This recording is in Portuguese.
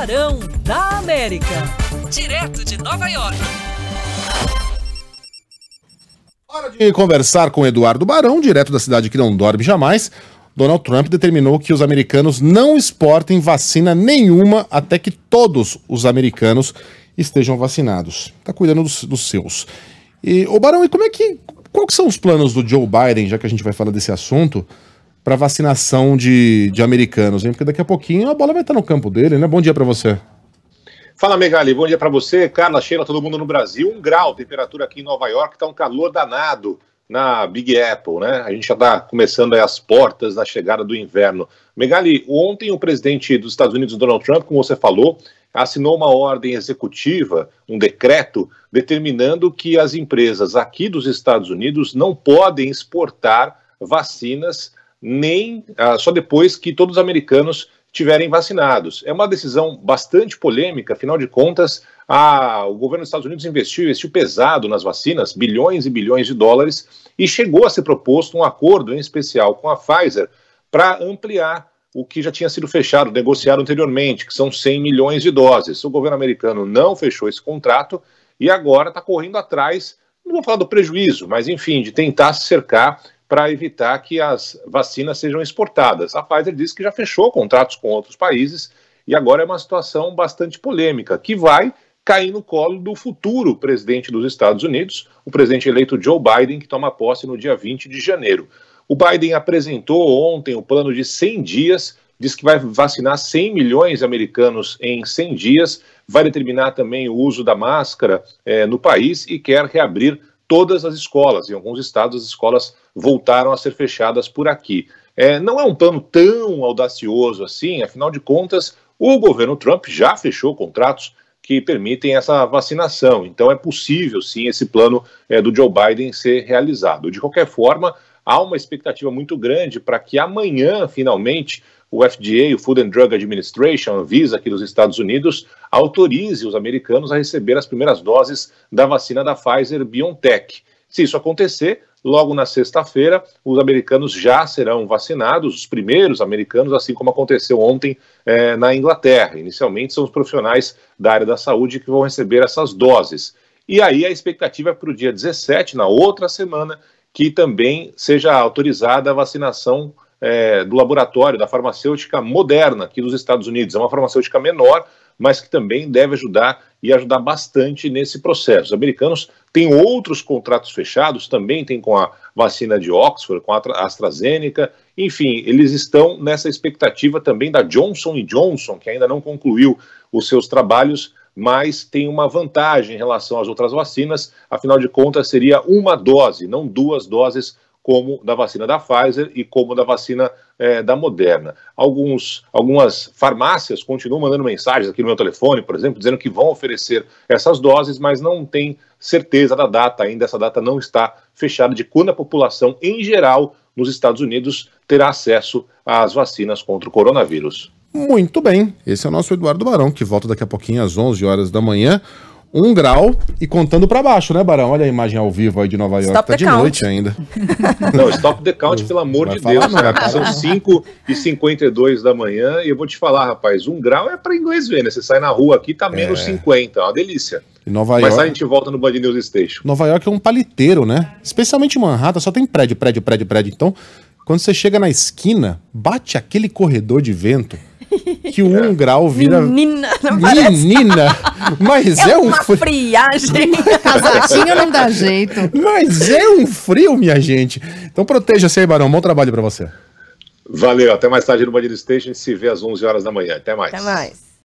Barão da América, direto de Nova York. Hora de conversar com Eduardo Barão, direto da cidade que não dorme jamais. Donald Trump determinou que os americanos não exportem vacina nenhuma até que todos os americanos estejam vacinados. Tá cuidando dos, dos seus. E, o Barão, e como é que. Quais são os planos do Joe Biden, já que a gente vai falar desse assunto, para vacinação de, de americanos, hein? Porque daqui a pouquinho a bola vai estar no campo dele, né? Bom dia para você. Fala, Megali. Bom dia para você, Carla, Sheila, todo mundo no Brasil. Um grau, temperatura aqui em Nova York, tá um calor danado na Big Apple, né? A gente já está começando as portas da chegada do inverno. Megali, ontem o presidente dos Estados Unidos, Donald Trump, como você falou, assinou uma ordem executiva, um decreto, determinando que as empresas aqui dos Estados Unidos não podem exportar vacinas nem ah, só depois que todos os americanos tiverem vacinados. É uma decisão bastante polêmica, afinal de contas, a, o governo dos Estados Unidos investiu, investiu pesado nas vacinas, bilhões e bilhões de dólares, e chegou a ser proposto um acordo em especial com a Pfizer para ampliar o que já tinha sido fechado, negociado anteriormente, que são 100 milhões de doses. O governo americano não fechou esse contrato e agora está correndo atrás, não vou falar do prejuízo, mas enfim, de tentar se cercar para evitar que as vacinas sejam exportadas. A Pfizer disse que já fechou contratos com outros países e agora é uma situação bastante polêmica, que vai cair no colo do futuro presidente dos Estados Unidos, o presidente eleito Joe Biden, que toma posse no dia 20 de janeiro. O Biden apresentou ontem o plano de 100 dias, diz que vai vacinar 100 milhões de americanos em 100 dias, vai determinar também o uso da máscara é, no país e quer reabrir todas as escolas. Em alguns estados, as escolas voltaram a ser fechadas por aqui. É, não é um plano tão audacioso assim, afinal de contas, o governo Trump já fechou contratos que permitem essa vacinação. Então, é possível sim esse plano é, do Joe Biden ser realizado. De qualquer forma, há uma expectativa muito grande para que amanhã, finalmente, o FDA, o Food and Drug Administration, a aqui dos Estados Unidos, autorize os americanos a receber as primeiras doses da vacina da Pfizer BioNTech. Se isso acontecer, logo na sexta-feira, os americanos já serão vacinados, os primeiros americanos, assim como aconteceu ontem eh, na Inglaterra. Inicialmente, são os profissionais da área da saúde que vão receber essas doses. E aí a expectativa é para o dia 17, na outra semana, que também seja autorizada a vacinação é, do laboratório da farmacêutica Moderna, aqui dos Estados Unidos. É uma farmacêutica menor, mas que também deve ajudar e ajudar bastante nesse processo. Os americanos têm outros contratos fechados, também tem com a vacina de Oxford, com a AstraZeneca, enfim, eles estão nessa expectativa também da Johnson Johnson, que ainda não concluiu os seus trabalhos, mas tem uma vantagem em relação às outras vacinas, afinal de contas seria uma dose, não duas doses como da vacina da Pfizer e como da vacina é, da Moderna. Alguns, algumas farmácias continuam mandando mensagens aqui no meu telefone, por exemplo, dizendo que vão oferecer essas doses, mas não tem certeza da data ainda. Essa data não está fechada de quando a população, em geral, nos Estados Unidos, terá acesso às vacinas contra o coronavírus. Muito bem, esse é o nosso Eduardo Barão, que volta daqui a pouquinho às 11 horas da manhã um grau e contando para baixo, né, Barão? Olha a imagem ao vivo aí de Nova York. Stop tá de count. noite ainda. Não, stop the count, pelo amor de Deus, cara. São 5 e 52 da manhã e eu vou te falar, rapaz, um grau é para inglês ver, né? Você sai na rua aqui, tá é. menos é. 50, é uma delícia. E Nova Mas York... Mas a gente volta no Band News Station. Nova York é um paliteiro, né? Especialmente em Manhattan, só tem prédio, prédio, prédio, prédio. Então, quando você chega na esquina, bate aquele corredor de vento que o um é. grau vira. Menina! Menina! Mas é, é um frio. friagem. Casatinho não dá jeito. Mas é um frio, minha gente. Então proteja-se aí, Barão. Bom trabalho para você. Valeu. Até mais tarde no Bandido Station. Se vê às 11 horas da manhã. Até mais. Até mais.